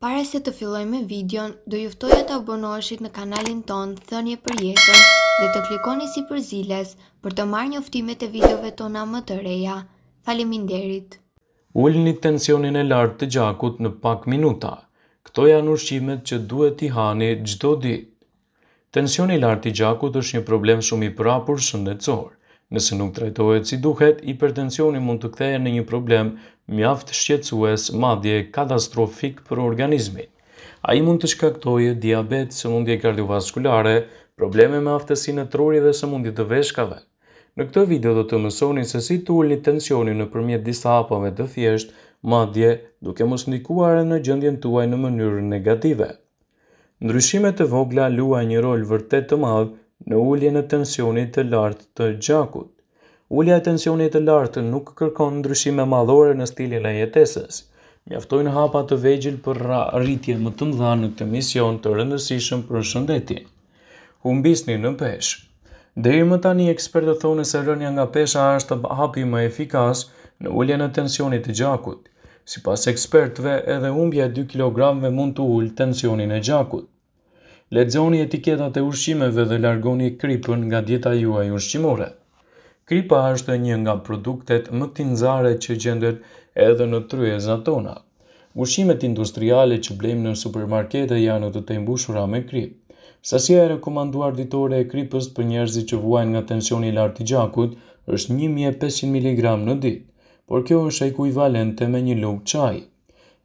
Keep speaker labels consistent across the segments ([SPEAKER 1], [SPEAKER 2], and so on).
[SPEAKER 1] Pare se të filloj me videon, do juftoja të abonoheshit në kanalin ton Thënje për jetën dhe të klikoni si për ziles për të marrë njoftimet e videove tona më të reja. Faleminderit. një tensionin e lartë të gjakut në pak minuta. Këto janë ushqimet që duhet t'i hani gjdo dit. Tensioni lartë i gjakut është një problem shumë i prapur shëndetësorë. Nëse nuk trajtohet si duhet, hipertensioni mund të kthehe në një problem mjaft shqetësues, madje katastrofik për organizmin. Ai mund të shkaktojë diabet, sëmundje kardiovaskulare, probleme me aftësinë truri dhe sëmundje të veshkave. Në këtë video do të mësoni se si të ulni tensionin nëpërmjet disa hapave të thjesht, madje duke mos ndikuar në gjendjen tuaj në mënyrë negative. Ndryshimet e vogla luajnë një rol vërtet të madh në ullje e tensionit të lartë të gjakut. Ullja e tensionit të lartë nuk kërkon ndryshime madhore në stilin e jetesës. Mjaftojnë hapa të vegjil për rritje më të mdha në këtë mision të rëndësishëm për shëndetin. Humbisni në peshë. Dhe i më tani ekspertët thonë se rënja nga pesha është hapi më efikas në ullje në tensionit të gjakut. Si pas ekspertëve edhe umbja 2 kg mund të ullë tensionin e gjakut ledzoni etiketat e ushqimeve dhe largoni kripën nga dieta juaj ushqimore. Kripa është një nga produktet më tinzare që gjendet edhe në tryeza tona. Ushqimet industriale që blejmë në supermarkete janë të të imbushura me kripë. Sasia e rekomanduar ditore e kripës për njerëzi që vuajnë nga tensioni i lartë i gjakut është 1500 mg në ditë, por kjo është e kujvalente me një lukë qaj.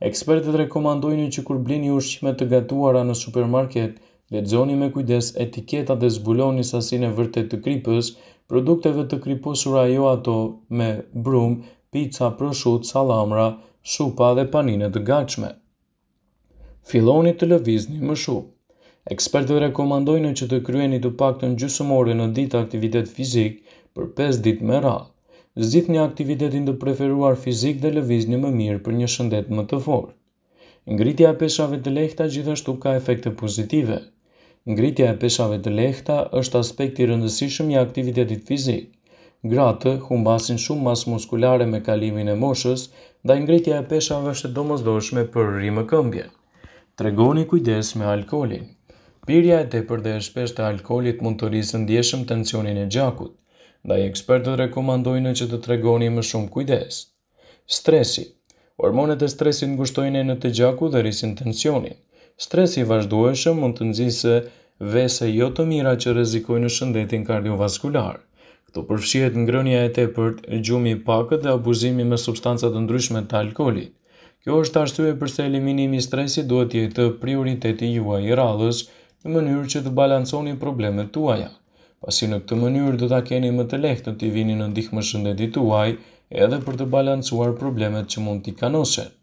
[SPEAKER 1] Ekspertët rekomandojnë që kur blini ushqime të gatuara në supermarket, Ledzoni me kujdes etiketa dhe zbuloni sasinë e vërtet të kripës, produkteve të kriposura jo ato me brum, pizza, proshut, salamra, supa dhe paninë të gachme. Filoni të lëvizni më shumë. Ekspertët rekomandojnë që të kryeni të paktën gjysmore në ditë aktivitet fizik për 5 ditë me radhë. Zgjidhni aktivitetin të preferuar fizik dhe lëvizni më mirë për një shëndet më të fortë. Ngritja e peshave të lehta gjithashtu ka efekte pozitive. Ngritja e peshave të lehta është aspekti rëndësishëm i aktivitetit fizik. Gratë humbasin shumë mas muskulare me kalimin e moshës, ndaj ngritja e peshave është domosdoshme për rrimë këmbje. Tregoni kujdes me alkoholin. Pirja e tepër dhe e shpesh të alkolit mund të rrisë ndjeshëm tensionin e gjakut, ndaj ekspertët rekomandojnë që të tregoni më shumë kujdes. Stresi. Hormonet e stresit ngushtojnë në të gjaku dhe rrisin tensionin stresi vazhdueshëm mund të nxjise vese jo të mira që rrezikojnë shëndetin kardiovaskular. Këtu përfshihet ngrënia e tepërt, gjumi i pakët dhe abuzimi me substanca të ndryshme të alkoolit. Kjo është arsye përse eliminimi i stresit duhet të jetë prioriteti juaj i radhës në mënyrë që të balanconi problemet tuaja. Pasi në këtë mënyrë do ta keni më të lehtë të vini në ndihmë shëndetit tuaj edhe për të balancuar problemet që mund t'i kanoset.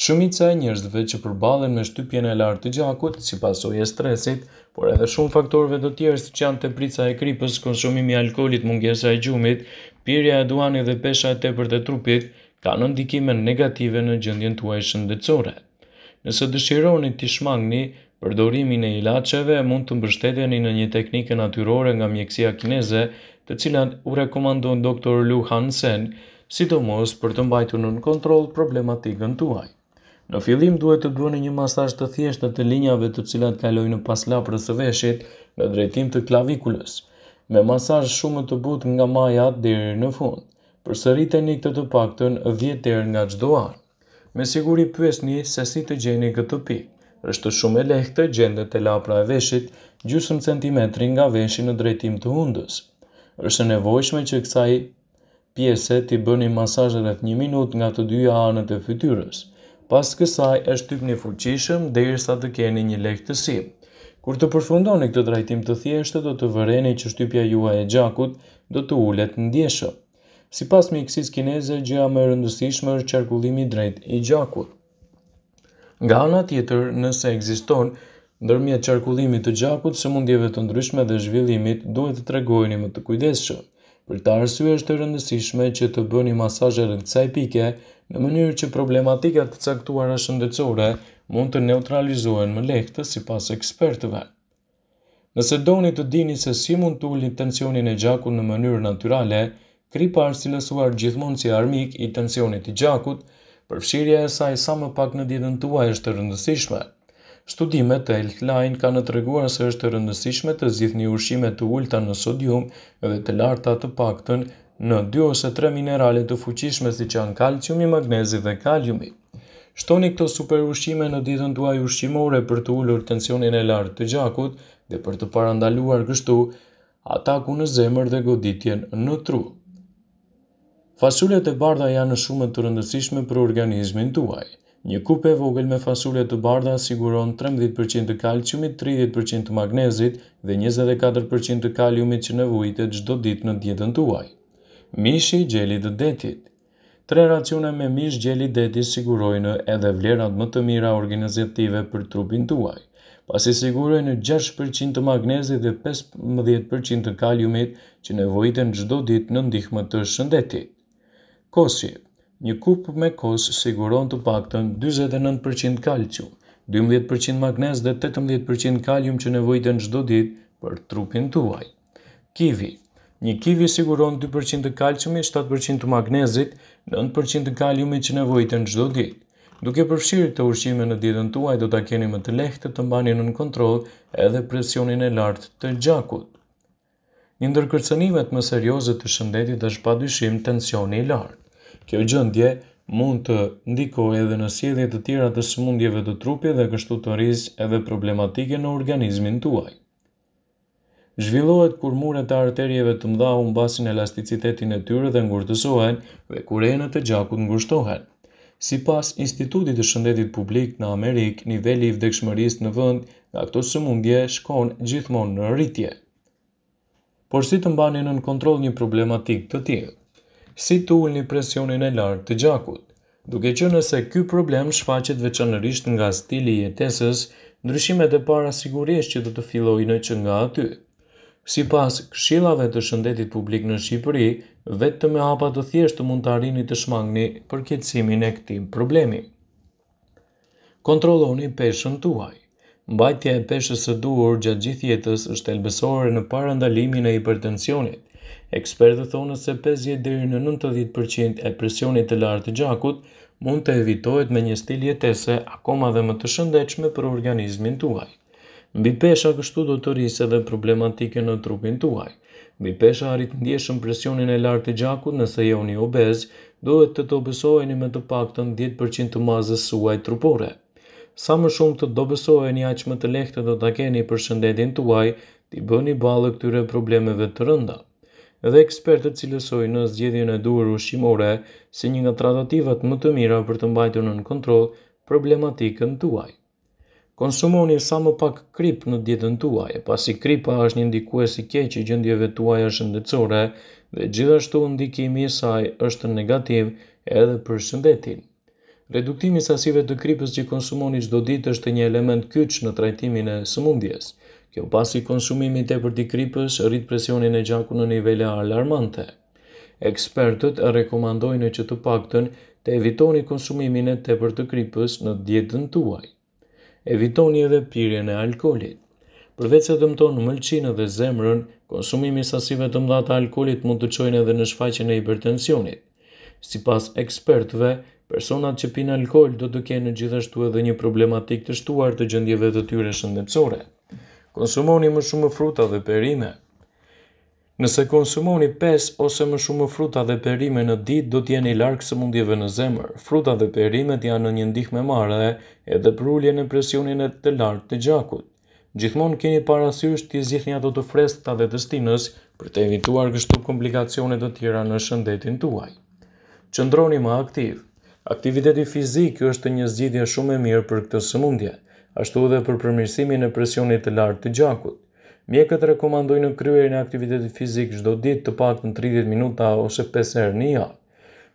[SPEAKER 1] Shumica e njerëzve që përballen me shtypjen e lartë të gjakut, si pasojë e stresit, por edhe shumë faktorëve të tjerë siç janë temperica e kripës, konsumimi i alkoolit, mungesa e gjumit, pirja e duanit dhe pesha e tepërt e trupit, kanë ndikime negative në gjendjen tuaj shëndetësore. Nëse dëshironi të shmangni përdorimin e ilaçeve, mund të mbështeteni në një teknikë natyrore nga mjekësia kineze, të cilën u rekomandon doktor Lu Hansen, sidomos për të mbajtur në kontroll problematikën tuaj. Në fillim duhet të bëni një masazh të thjeshtë të linjave të cilat kalojnë pas laprës së veshit në drejtim të klavikulës, me masazh shumë të butë nga maja deri në fund. Përsëriteni këtë të paktën 10 herë nga çdo anë. Me siguri pyesni se si të gjeni këtë pikë. Është shumë e lehtë të gjendet e lapra e veshit gjysmë centimetri nga veshi në drejtim të hundës. Është nevojshme që kësaj pjese të bëni masazh rreth 1 minutë nga të dyja anët e fytyrës pas kësaj është typ një fuqishëm dhe i rësa të keni një si. Kur të përfundoni këtë drajtim të thjeshtë, do të vëreni që shtypja juaj e gjakut do të ullet në djeshë. Si pas miksis kineze, gjëa më rëndësishme është qarkullimi drejt i gjakut. Nga ana tjetër, nëse ekziston, ndërmjet qarkullimit të gjakut, së mundjeve të ndryshme dhe zhvillimit, duhet të tregojni më të kujdeshë. Për të arsye është të rëndësishme që të bëni masaje rënd kësaj pike në mënyrë që problematikat të caktuara shëndetësore mund të neutralizohen më lehtë sipas ekspertëve. Nëse doni të dini se si mund të ulni tensionin e gjakut në mënyrë natyrale, kri parë si lësuar gjithmonë si armik i tensionit i gjakut, përfshirja e saj sa më pak në të tuaj është të rëndësishme. Studimet e Healthline kanë në treguar se është rëndësishme të zhith një ushime të ullta në sodium dhe të larta të paktën në 2 ose 3 minerale të fuqishme si që janë kalciumi, magnezi dhe kaliumi. Shtoni këto super ushime në ditën tuaj ushqimore për të ullur tensionin e lartë të gjakut dhe për të parandaluar kështu ataku në zemër dhe goditjen në tru. Fasulet e barda janë shumë të rëndësishme për organizmin tuaj. Një kupë e vogël me fasule të bardha siguron 13% të kalciumit, 30% të magnezit dhe 24% të kaliumit që nevojitet çdo ditë në dietën tuaj. Mishi i gjeli të detit. Tre racione me mish gjeli detit sigurojnë edhe vlerat më të mira organizative për trupin tuaj. Pas i sigurojnë 6% të magnezit dhe 15% të kaliumit që nevojitet çdo ditë në ndihmë të shëndetit. Kosje. Një kup me kos siguron të paktën 49% kalcium, 12% magnez dhe 18% kalium që nevojten çdo ditë për trupin tuaj. Kivi. Një kivi siguron 2% të kalciumit, 7% të magnezit, 9% të kaliumit që nevojten çdo ditë. Duke përfshirë të ushqime në ditën tuaj, do ta keni më të lehtë të mbani në kontroll edhe presionin e lartë të gjakut. Një ndërkërcenimet më serioze të shëndetit është padyshim tensioni i lartë. Kjo gjëndje mund të ndikoj edhe në sjedhje të tjera të sëmundjeve të trupi dhe kështu të rizë edhe problematike në organizmin tuaj. Zhvillohet kur muret të arterjeve të mdha unë basin elasticitetin e tyre dhe ngurëtësohen dhe kur e të gjakut ngushtohen. Si pas Institutit të Shëndetit Publik në Amerikë, niveli i vdekshmëris në vënd nga këto sëmundje shkon gjithmonë në rritje. Por si të mbani në kontrol një problematik të tjilë? si të një presionin e lartë të gjakut. Duke që nëse ky problem shfaqet veçanërisht nga stili i jetesës, ndryshimet e para sigurisht që do të fillojnë që nga aty. Si pas këshilave të shëndetit publik në Shqipëri, vetë me hapa të thjesht të mund të arini të shmangni për kjecimin e këtim problemi. Kontrolloni peshën tuaj. Mbajtja e peshës së duhur gjatë gjithë jetës është elbesore në parandalimin e hipertensionit. Ekspertët thonë se 50 deri në 90% e presionit të lartë të gjakut mund të evitohet me një stil jetese akoma dhe më të shëndechme për organizmin tuaj. Mbi pesha kështu do të rrisë edhe problematike në trupin tuaj. Mbi pesha arrit ndjeshëm presionin e lartë të gjakut nëse jeni obez, duhet të dobësoheni me të paktën 10% të mazës suaj trupore. Sa më shumë të dobesoheni aq më të lehtë do ta keni për shëndetin tuaj, ti bëni ballë këtyre problemeve të rënda dhe ekspertët cilësoj në zgjedhjen e duhur ushqimore si një nga tradativat më të mira për të mbajtur në kontrol problematikën tuaj. Konsumoni sa më pak krip në dietën tuaj, pasi kripa është një ndikues i keq i gjendjeve tuaja shëndetësore dhe gjithashtu ndikimi i saj është negativ edhe për shëndetin. Reduktimi i sasive të kripës që konsumoni çdo ditë është një element kyç në trajtimin e sëmundjes. Kjo pasi konsumimi të për dikripës rrit presionin e gjaku në nivele alarmante. Ekspertët rekomandojnë që të pakten të evitoni konsumimin e të për të kripës në djetën tuaj. Evitoni edhe pirjen e alkoholit. Përvec e dëmton mëlqinë dhe zemrën, konsumimi sasive të mdata të alkoholit mund të qojnë edhe në shfaqen e hipertensionit. Si pas ekspertëve, personat që pinë alkohol do të kenë gjithashtu edhe një problematik të shtuar të gjëndjeve të tyre shëndetsore konsumoni më shumë fruta dhe perime. Nëse konsumoni 5 ose më shumë fruta dhe perime në ditë, do të jeni larg sëmundjeve në zemër. Fruta dhe perimet janë në një ndihmë mare edhe për uljen e presionit të lartë të gjakut. Gjithmonë keni parasysh të zgjidhni ato të freskëta dhe të stinës për të evituar kështu komplikacione të tjera në shëndetin tuaj. Qëndroni më aktiv. Aktiviteti fizik është një zgjidhje shumë e mirë për këtë sëmundje ashtu edhe për përmirësimin e presionit të lartë të gjakut. Mjekët rekomandojnë në kryerin e aktivitetit fizik çdo ditë të pak në 30 minuta ose 5 herë në javë.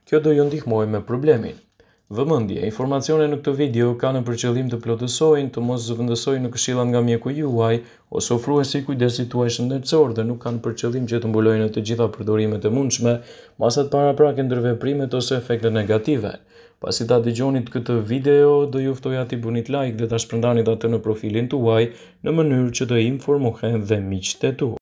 [SPEAKER 1] Kjo do ju ndihmojë me problemin. Vëmendje, informacione në këtë video kanë për qëllim të plotësojnë, të mos zëvendësojnë në këshillat nga mjeku juaj ose ofruesi i kujdesit tuaj shëndetësor dhe nuk kanë për qëllim që të mbulojnë të gjitha përdorimet e mundshme, masat paraprake ndër ose efekte negative. Pasi ta dëgjonit këtë video, do juftoj ati bunit like dhe ta shpërndanit atë në profilin të uaj në mënyrë që të informohen dhe miqët e